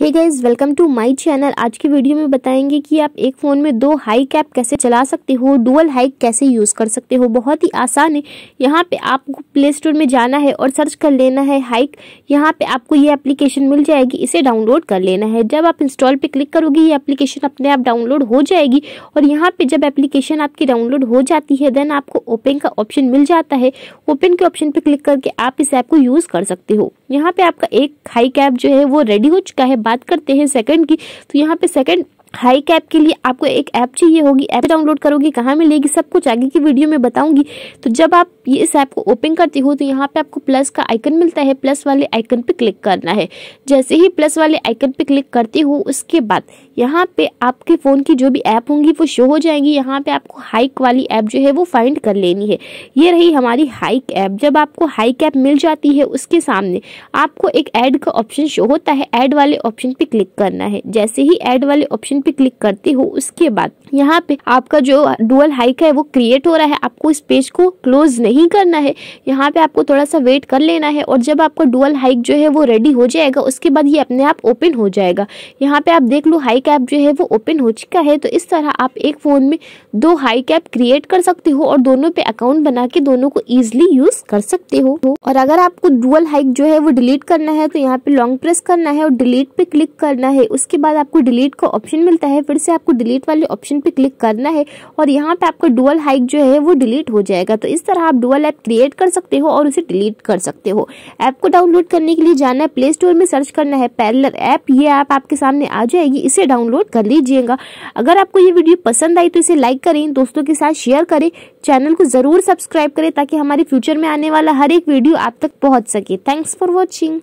hey guys welcome to my channel आज की video में बताएंगे कि आप एक फ़ोन में दो हाई कैप कैसे चला सकते हो डुअल हाई कैसे यूज़ कर सकते हो बहुत ही आसान है यहाँ पे आपको प्ले स्टोर में जाना है और सर्च कर लेना है हाइक यहाँ पे आपको ये एप्लीकेशन मिल जाएगी इसे डाउनलोड कर लेना है जब आप इंस्टॉल पर क्लिक करोगे ये एप्लीकेशन अपने आप डाउनलोड हो जाएगी और यहाँ पर जब एप्लीकेशन आपकी डाउनलोड हो जाती है देन आपको ओपन का ऑप्शन मिल जाता है ओपन के ऑप्शन पे क्लिक करके आप इस ऐप को यूज कर सकते हो यहाँ पे आपका एक हाई कैप जो है वो रेडी हो चुका है बात करते हैं सेकंड की तो यहाँ पे सेकंड हाई कैप के लिए आपको एक ऐप चाहिए होगी ऐप डाउनलोड करोगे कहाँ मिलेगी सब कुछ आगे की वीडियो में बताऊंगी तो जब आप ये इस ऐप को ओपन करती हो तो यहाँ पे आपको प्लस का आइकन मिलता है प्लस वाले आइकन पे क्लिक करना है जैसे ही प्लस वाले आइकन पे क्लिक करती हो उसके बाद यहाँ पे आपके फ़ोन की जो भी ऐप होंगी वो शो हो जाएंगी यहाँ पे आपको हाइक वाली ऐप जो है वो फाइंड कर लेनी है ये रही हमारी हाइक ऐप जब आपको हाइक ऐप मिल जाती है उसके सामने आपको एक ऐड का ऑप्शन शो होता है ऐड वाले ऑप्शन पर क्लिक करना है जैसे ही ऐड वाले ऑप्शन पे क्लिक करते हो उसके बाद यहाँ पे आपका जो डुअल हाइक है वो क्रिएट हो रहा है आपको इस पेज को क्लोज नहीं करना है यहाँ पे आपको थोड़ा सा वेट कर लेना है और जब आपका डुअल हाइक जो है वो रेडी हो जाएगा उसके बाद ये अपने आप ओपन हो जाएगा यहाँ पे आप देख लो हाई कैप जो है वो ओपन हो चुका है तो इस तरह आप एक फ़ोन में दो हाई कैप क्रिएट कर सकते हो और दोनों पे अकाउंट बना के दोनों को ईजिली यूज़ कर सकते हो और अगर आपको डुअल हाइक जो है वो डिलीट करना है तो यहाँ पे लॉन्ग प्रेस करना है और डिलीट पे क्लिक करना है उसके बाद आपको डिलीट का ऑप्शन मिलता है फिर से आपको डिलीट वाले ऑप्शन पे क्लिक करना है और यहाँ पे आपका डुअल हाइक जो है वो डिलीट हो जाएगा तो इस तरह आप डुअल ऐप क्रिएट कर सकते हो और उसे डिलीट कर सकते हो ऐप को डाउनलोड करने के लिए जाना है प्ले स्टोर में सर्च करना है पैरलर ऐप ये ऐप आपके सामने आ जाएगी इसे डाउनलोड कर लीजिएगा अगर आपको ये वीडियो पसंद आई तो इसे लाइक करें दोस्तों के साथ शेयर करें चैनल को ज़रूर सब्सक्राइब करें ताकि हमारे फ्यूचर में आने वाला हर एक वीडियो आप तक पहुँच सके थैंक्स फॉर वॉचिंग